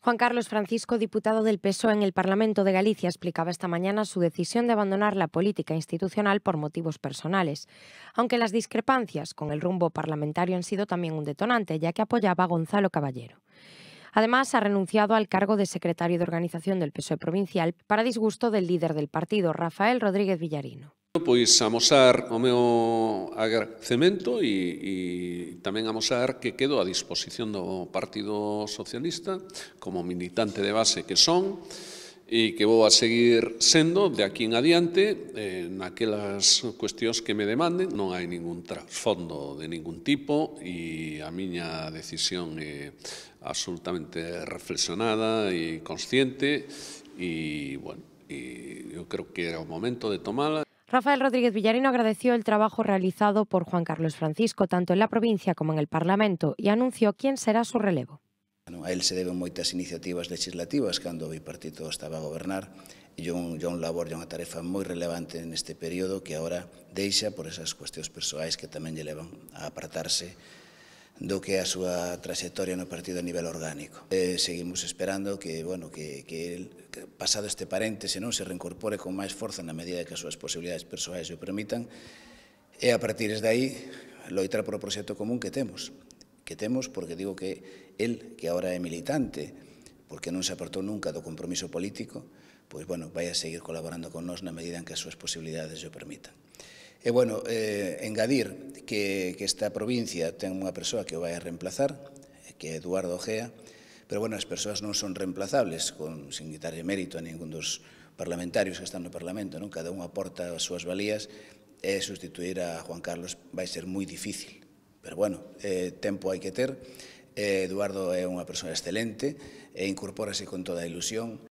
Juan Carlos Francisco, diputado del PSOE en el Parlamento de Galicia, explicaba esta mañana su decisión de abandonar la política institucional por motivos personales, aunque las discrepancias con el rumbo parlamentario han sido también un detonante, ya que apoyaba a Gonzalo Caballero. Además, ha renunciado al cargo de secretario de organización del PSOE provincial para disgusto del líder del partido, Rafael Rodríguez Villarino. pois amosar o meu agradecemento e, e tamén amosar que quedo a disposición do Partido Socialista como militante de base que son e que vou a seguir sendo de aquí en adiante eh, naquelas cuestións que me demanden non hai ningún trasfondo de ningún tipo e a miña decisión é absolutamente reflexionada e consciente e, bueno, e eu creo que era o momento de tomala. Rafael Rodríguez Villarino agradeció el trabajo realizado por Juan Carlos Francisco tanto en la provincia como en el Parlamento e anunció quién será su relevo. Bueno, a él se deben moitas iniciativas legislativas cando o bipartito estaba a gobernar e un, yo un labor e unha tarefa moi relevante neste período que agora deixa por esas cuestións persoais que tamén lle levan a apartarse do que é a súa trayectoria no partido a nivel orgánico. Eh, seguimos esperando que, bueno, que, que él pasado este paréntese, non se reincorpore con máis forza na medida que as súas posibilidades persoais o permitan, e a partir de aí loitar por o proxecto común que temos. Que temos porque digo que el, que agora é militante, porque non se apartou nunca do compromiso político, pois, bueno, vai a seguir colaborando con nós na medida en que as súas posibilidades o permitan. E, bueno, eh, engadir que, que esta provincia ten unha persoa que o vai a reemplazar, que é Eduardo Ojea, Pero, bueno, as persoas non son reemplazables, con, sin de mérito a ningún dos parlamentarios que están no Parlamento, non? cada un aporta as súas valías, e sustituir a Juan Carlos vai ser moi difícil. Pero, bueno, eh, tempo hai que ter, eh, Eduardo é unha persoa excelente e incorpórase con toda a ilusión